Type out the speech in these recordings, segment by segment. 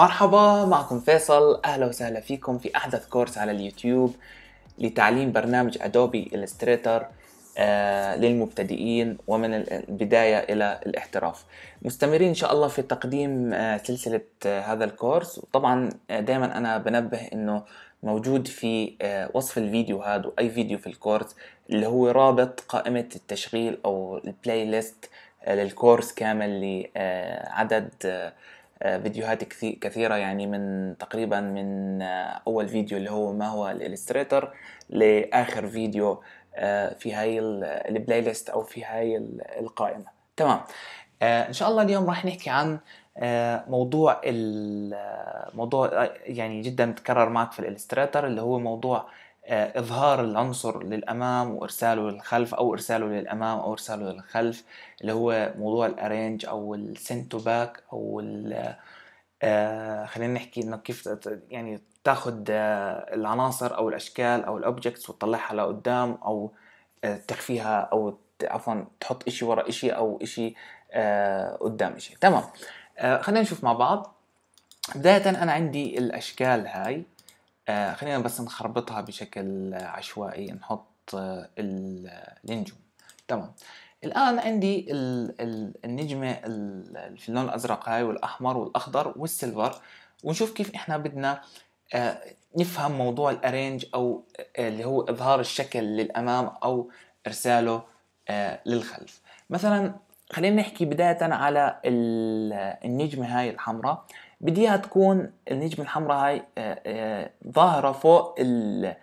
مرحبا معكم فيصل اهلا وسهلا فيكم في احدث كورس على اليوتيوب لتعليم برنامج ادوبي الستريتر آه، للمبتدئين ومن البدايه الى الاحتراف مستمرين ان شاء الله في تقديم آه، سلسله آه، هذا الكورس وطبعا دائما انا بنبه انه موجود في وصف الفيديو هذا واي فيديو في الكورس اللي هو رابط قائمه التشغيل او البلاي ليست للكورس كامل لعدد آه، فيديوهات كثيرة يعني من تقريبا من آه، أول فيديو اللي هو ما هو الإلستريتر لآخر فيديو آه، في هاي البلاي ليست أو في هاي القائمة تمام إن شاء الله اليوم راح نحكي عن موضوع الموضوع يعني جدا متكرر معك في الإلستريتر اللي هو موضوع آه، اظهار العنصر للامام وارساله للخلف او ارساله للامام او ارساله للخلف اللي هو موضوع الارينج او السنت تو باك او آه، خلينا نحكي انه كيف يعني تاخذ آه، العناصر او الاشكال او الاوبجكتس وتطلعها لقدام او تخفيها او عفوا تحط اشي ورا اشي او اشي قدام اشي تمام خلينا نشوف مع بعض بداية انا عندي الاشكال هاي آه، خلينا بس نخربطها بشكل عشوائي نحط آه، النجوم تمام الان عندي النجمه في اللون الازرق هاي والاحمر والاخضر والسيلفر ونشوف كيف احنا بدنا آه، نفهم موضوع الارينج او اللي هو اظهار الشكل للامام او ارساله للخلف مثلا خلينا نحكي بدايه على النجمه هاي الحمراء بدي اياها تكون النجمه الحمراء هاي آه، آه، ظاهره فوق آه،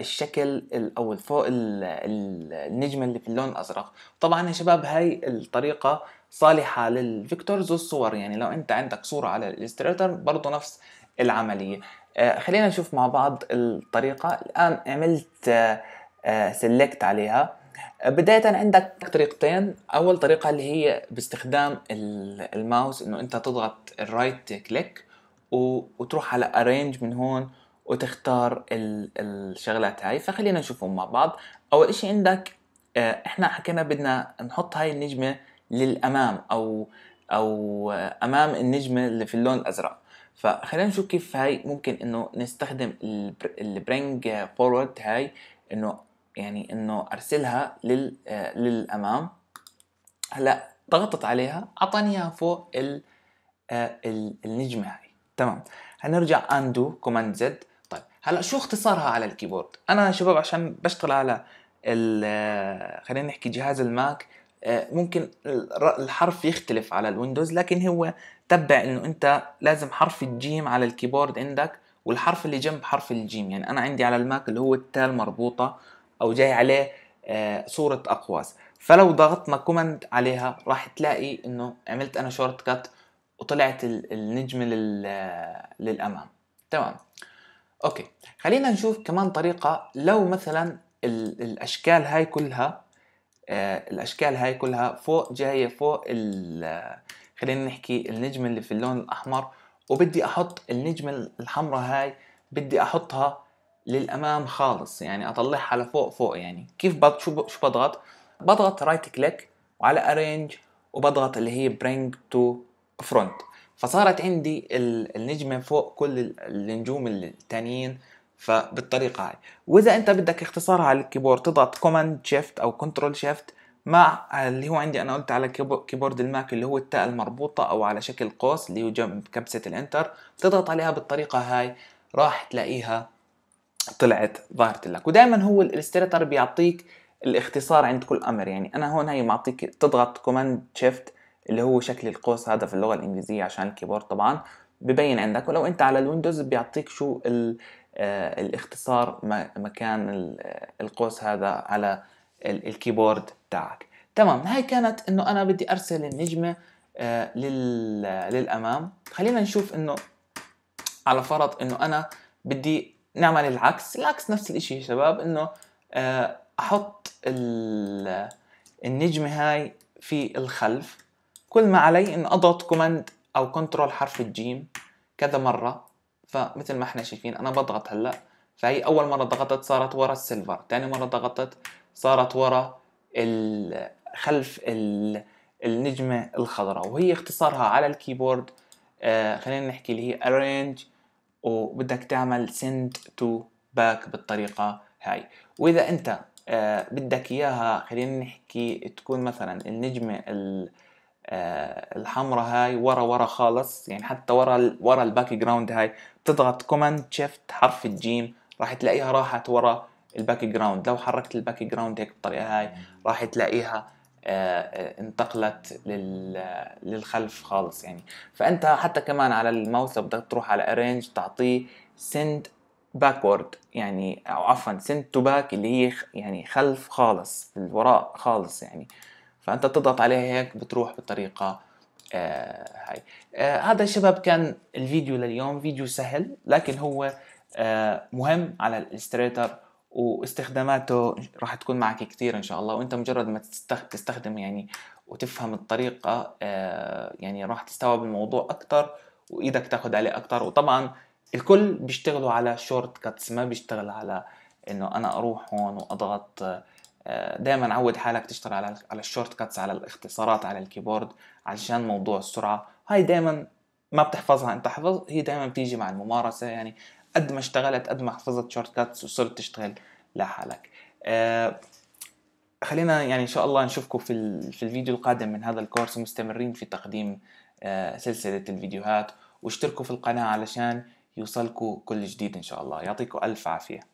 الشكل او فوق النجمه اللي في اللون الازرق طبعا يا شباب هاي الطريقه صالحه للفيكتورز والصور يعني لو انت عندك صوره على الالستريتر برضه نفس العمليه خلينا نشوف مع بعض الطريقه الان عملت سيلكت عليها بداية عندك طريقتين أول طريقة اللي هي باستخدام الماوس إنه أنت تضغط الرايت كليك وتروح على أرينج من هون وتختار الشغلات هاي فخلينا نشوفهم مع بعض أول إشي عندك آه، إحنا حكينا بدنا نحط هاي النجمة للأمام أو أو أمام النجمة اللي في اللون الأزرق فخلينا نشوف كيف هاي ممكن إنه نستخدم البرينج فورورد هاي إنه يعني انه ارسلها لل للامام هلا ضغطت عليها اعطاني اياها فوق ال النجمه هاي تمام هنرجع اندو كوماند زد طيب هلا شو اختصارها على الكيبورد انا شباب عشان بشتغل على خلينا نحكي جهاز الماك ممكن الحرف يختلف على الويندوز لكن هو تبع انه انت لازم حرف الجيم على الكيبورد عندك والحرف اللي جنب حرف الجيم يعني انا عندي على الماك اللي هو التال مربوطه او جاي عليه آه، صورة اقواس فلو ضغطنا كومنت عليها راح تلاقي انه عملت انا شورت كات وطلعت النجمة للامام تمام اوكي خلينا نشوف كمان طريقة لو مثلا الاشكال هاي كلها آه، الاشكال هاي كلها فوق جاية فوق خلينا نحكي النجمة اللي في اللون الاحمر وبدي احط النجمة الحمراء هاي بدي احطها للامام خالص يعني اطلعها لفوق فوق يعني كيف بض... شو شو بضغط بضغط رايت كليك وعلى ارينج وبضغط اللي هي برينج تو فرونت فصارت عندي النجمة فوق كل النجوم التانيين فبالطريقة هاي وإذا أنت بدك اختصارها على الكيبورد تضغط كوماند شيفت أو كنترول شيفت مع اللي هو عندي أنا قلت على كيبورد الماك اللي هو التاء المربوطة أو على شكل قوس اللي هو جنب كبسة الانتر تضغط عليها بالطريقة هاي راح تلاقيها طلعت ظاهرة لك ودائما هو الالستريتر بيعطيك الاختصار عند كل امر يعني انا هون هي معطيك تضغط كوماند شيفت اللي هو شكل القوس هذا في اللغه الانجليزيه عشان الكيبورد طبعا ببين عندك ولو انت على الويندوز بيعطيك شو آه الاختصار مكان القوس هذا على الكيبورد تاعك تمام هاي كانت انه انا بدي ارسل النجمه آه للامام خلينا نشوف انه على فرض انه انا بدي نعمل العكس العكس نفس الاشي يا شباب انه آه، احط النجمة هاي في الخلف كل ما علي ان اضغط كوماند او كنترول حرف الجيم كذا مرة فمثل ما احنا شايفين انا بضغط هلا فهي اول مرة ضغطت صارت ورا السيلفر تاني مرة ضغطت صارت ورا خلف النجمة الخضراء وهي اختصارها على الكيبورد آه خلينا نحكي اللي هي arrange وبدك تعمل send to back بالطريقة هاي وإذا أنت آه، بدك إياها خلينا نحكي تكون مثلا النجمة آه، الحمراء هاي ورا ورا خالص يعني حتى ورا ورا الباك جراوند هاي بتضغط كوماند شيفت حرف الجيم راح تلاقيها راحت ورا الباك جراوند لو حركت الباك جراوند هيك بالطريقه هاي راح تلاقيها آه، آه، انتقلت آه، للخلف خالص يعني فانت حتى كمان على الماوس لو بدك تروح على ارينج تعطيه سند باكورد يعني او عفوا سند تو باك اللي هي يعني خلف خالص الوراء خالص يعني فانت بتضغط عليها هيك بتروح بالطريقه آه هاي آه هذا الشباب شباب كان الفيديو لليوم فيديو سهل لكن هو آه مهم على الاستريتر واستخداماته راح تكون معك كثير ان شاء الله وانت مجرد ما تستخدم يعني وتفهم الطريقه آه، يعني راح تستوعب الموضوع اكثر وايدك تاخذ عليه اكثر وطبعا الكل بيشتغلوا على شورت كاتس ما بيشتغل على انه انا اروح هون واضغط آه، دائما عود حالك تشتغل على على الشورت كاتس على الاختصارات على الكيبورد علشان موضوع السرعه هاي دائما ما بتحفظها انت حفظ هي دائما بتيجي مع الممارسه يعني قد ما اشتغلت قد ما حفظت شورت كاتس وصرت تشتغل لحالك آه، خلينا يعني ان شاء الله نشوفكم في في الفيديو القادم من هذا الكورس مستمرين في تقديم آه، سلسله الفيديوهات واشتركوا في القناه علشان يوصلكم كل جديد ان شاء الله يعطيكم الف عافيه